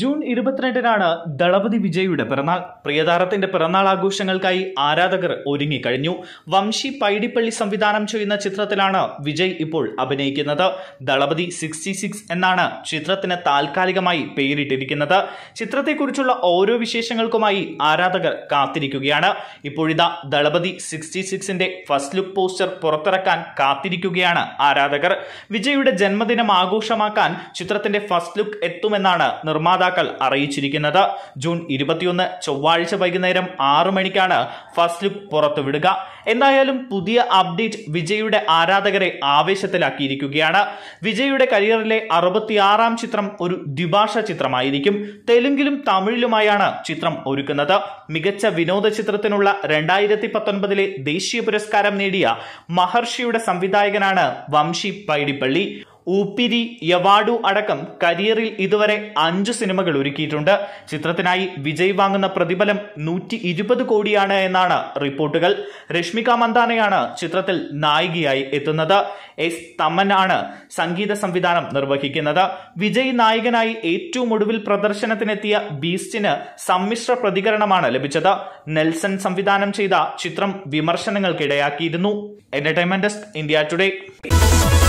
June ഇരുപത്തിരണ്ടിനാണ് Thalapathy വിജയുടെ പിറന്നാൾ പ്രിയതാരത്തിന്റെ പിറന്നാൾ ആഘോഷങ്ങൾക്കായി ആരാധകർ ഒരുങ്ങിക്കഴിഞ്ഞു വംശി പൈഡിപ്പള്ളി സംവിധാനം ചെയ്യുന്ന ചിത്രത്തിലാണ് വിജയ് ഇപ്പോൾ അഭിനയിക്കുന്നത് ദളപതി സിക്സ്റ്റി സിക്സ് എന്നാണ് ചിത്രത്തിന് താൽക്കാലികമായി പേരിട്ടിരിക്കുന്നത് ചിത്രത്തെക്കുറിച്ചുള്ള ഓരോ വിശേഷങ്ങൾക്കുമായി ആരാധകർ കാത്തിരിക്കുകയാണ് ഇപ്പോഴിതാ ദളപതി സിക്സ്റ്റി സിക്സിന്റെ ഫസ്റ്റ് ലുക്ക് പോസ്റ്റർ പുറത്തിറക്കാൻ കാത്തിരിക്കുകയാണ് ആരാധകർ വിജയുടെ ജന്മദിനം ആഘോഷമാക്കാൻ ചിത്രത്തിന്റെ ഫസ്റ്റ് ലുക്ക് എത്തുമെന്നാണ് നിർമ്മാണം നിർമ്മാതാക്കൾ അറിയിച്ചിരിക്കുന്നത് ജൂൺ ഇരുപത്തിയൊന്ന് ചൊവ്വാഴ്ച വൈകുന്നേരം ആറു മണിക്കാണ് ഫസ്റ്റ് ലുക്ക് പുറത്തുവിടുക എന്തായാലും പുതിയ അപ്ഡേറ്റ് വിജയുടെ ആരാധകരെ ആവേശത്തിലാക്കിയിരിക്കുകയാണ് വിജയുടെ കരിയറിലെ അറുപത്തിയാറാം ചിത്രം ഒരു ദ്വിഭാഷ ചിത്രമായിരിക്കും തെലുങ്കിലും തമിഴിലുമായാണ് ചിത്രം ഒരുക്കുന്നത് മികച്ച വിനോദ ചിത്രത്തിനുള്ള രണ്ടായിരത്തി പത്തൊൻപതിലെ ദേശീയ പുരസ്കാരം നേടിയ മഹർഷിയുടെ സംവിധായകനാണ് വംശി പൈഡിപ്പള്ളി ഊപ്പിരി യവാഡു അടക്കം കരിയറിൽ ഇതുവരെ അഞ്ച് സിനിമകൾ ഒരുക്കിയിട്ടുണ്ട് ചിത്രത്തിനായി വിജയ് വാങ്ങുന്ന പ്രതിഫലം നൂറ്റി ഇരുപത് കോടിയാണ് എന്നാണ് റിപ്പോർട്ടുകൾ രശ്മിക മന്ദാനയാണ് ചിത്രത്തിൽ നായികയായി എത്തുന്നത് എസ് തമൻ ആണ് സംഗീത സംവിധാനം നിർവഹിക്കുന്നത് വിജയ് നായകനായി ഏറ്റവും ഒടുവിൽ പ്രദർശനത്തിനെത്തിയ ബീസ്റ്റിന് സമ്മിശ്ര പ്രതികരണമാണ് ലഭിച്ചത് നെൽസൺ സംവിധാനം ചെയ്ത ചിത്രം വിമർശനങ്ങൾക്കിടയാക്കിയിരുന്നു എന്റർടൈൻമെന്റ് ഡെസ്ക് ഇന്ത്യ ടുഡേ